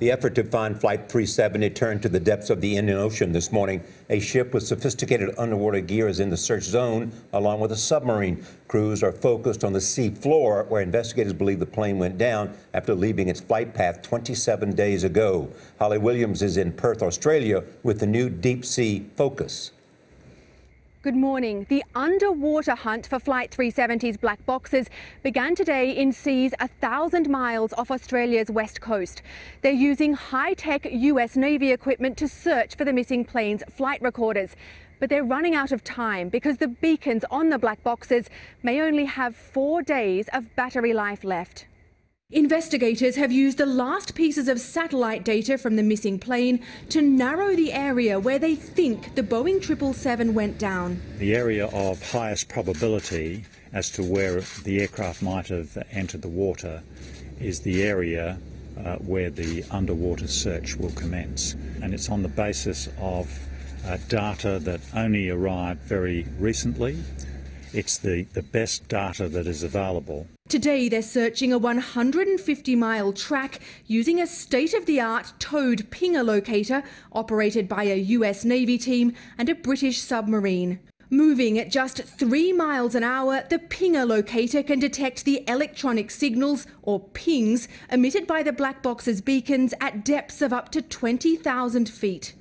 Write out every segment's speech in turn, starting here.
The effort to find Flight 370 turned to the depths of the Indian Ocean this morning. A ship with sophisticated underwater gear is in the search zone, along with a submarine. Crews are focused on the sea floor, where investigators believe the plane went down after leaving its flight path 27 days ago. Holly Williams is in Perth, Australia, with the new Deep Sea Focus. Good morning. The underwater hunt for Flight 370's black boxes began today in seas a thousand miles off Australia's west coast. They're using high-tech US Navy equipment to search for the missing plane's flight recorders. But they're running out of time because the beacons on the black boxes may only have four days of battery life left. Investigators have used the last pieces of satellite data from the missing plane to narrow the area where they think the Boeing 777 went down. The area of highest probability as to where the aircraft might have entered the water is the area uh, where the underwater search will commence. And it's on the basis of uh, data that only arrived very recently. It's the, the best data that is available. Today, they're searching a 150 mile track using a state of the art towed pinger locator operated by a US Navy team and a British submarine. Moving at just three miles an hour, the pinger locator can detect the electronic signals, or pings, emitted by the black box's beacons at depths of up to 20,000 feet.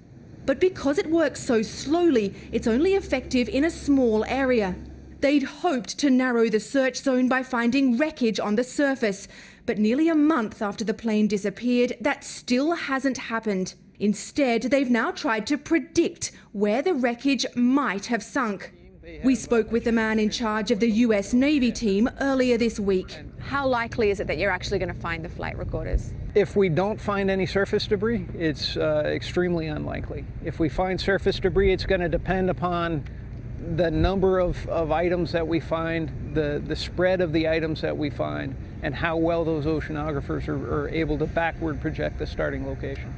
But because it works so slowly, it's only effective in a small area. They'd hoped to narrow the search zone by finding wreckage on the surface, but nearly a month after the plane disappeared, that still hasn't happened. Instead, they've now tried to predict where the wreckage might have sunk. We spoke with the man in charge of the US Navy team earlier this week. How likely is it that you're actually going to find the flight recorders? If we don't find any surface debris, it's uh, extremely unlikely. If we find surface debris, it's going to depend upon the number of, of items that we find, the, the spread of the items that we find, and how well those oceanographers are, are able to backward project the starting location.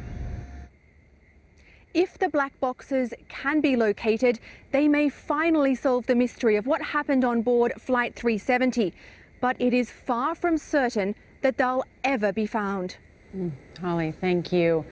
If the black boxes can be located, they may finally solve the mystery of what happened on board Flight 370. But it is far from certain that they'll ever be found. Hmm. Holly, thank you.